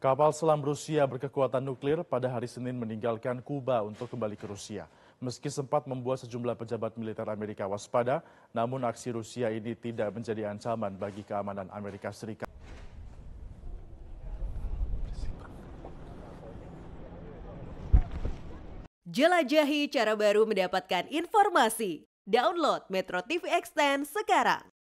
Kapal selam Rusia berkekuatan nuklir pada hari Senin meninggalkan Kuba untuk kembali ke Rusia. Meski sempat membuat sejumlah pejabat militer Amerika waspada, namun aksi Rusia ini tidak menjadi ancaman bagi keamanan Amerika Serikat. Jelajahi cara baru mendapatkan informasi. Download Metro TV Extend sekarang.